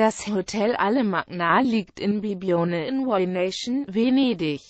Das Hotel Alle Magna liegt in Bibione in Voination, Venedig.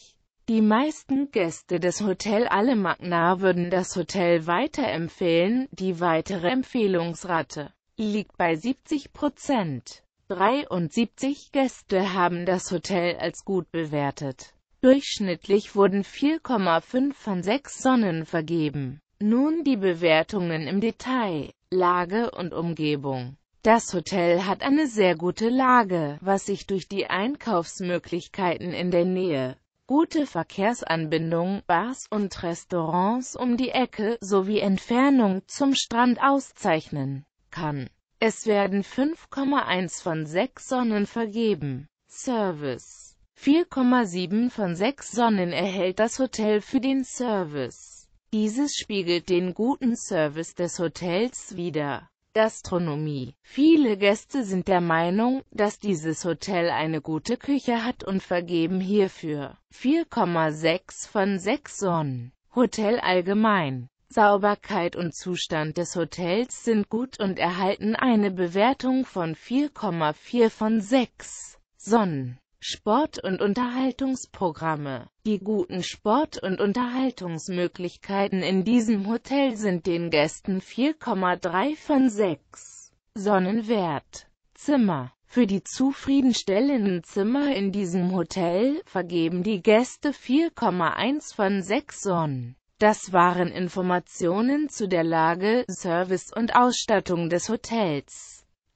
Die meisten Gäste des Hotel Alle Magna würden das Hotel weiterempfehlen, die weitere Empfehlungsrate liegt bei 70 Prozent. 73 Gäste haben das Hotel als gut bewertet. Durchschnittlich wurden 4,5 von 6 Sonnen vergeben. Nun die Bewertungen im Detail, Lage und Umgebung. Das Hotel hat eine sehr gute Lage, was sich durch die Einkaufsmöglichkeiten in der Nähe, gute Verkehrsanbindung, Bars und Restaurants um die Ecke sowie Entfernung zum Strand auszeichnen kann. Es werden 5,1 von 6 Sonnen vergeben. Service 4,7 von 6 Sonnen erhält das Hotel für den Service. Dieses spiegelt den guten Service des Hotels wider. Gastronomie. Viele Gäste sind der Meinung, dass dieses Hotel eine gute Küche hat und vergeben hierfür 4,6 von 6 Sonnen. Hotel allgemein. Sauberkeit und Zustand des Hotels sind gut und erhalten eine Bewertung von 4,4 von 6 Sonnen. Sport- und Unterhaltungsprogramme Die guten Sport- und Unterhaltungsmöglichkeiten in diesem Hotel sind den Gästen 4,3 von 6 Sonnenwert. Zimmer Für die zufriedenstellenden Zimmer in diesem Hotel vergeben die Gäste 4,1 von 6 Sonnen. Das waren Informationen zu der Lage, Service und Ausstattung des Hotels.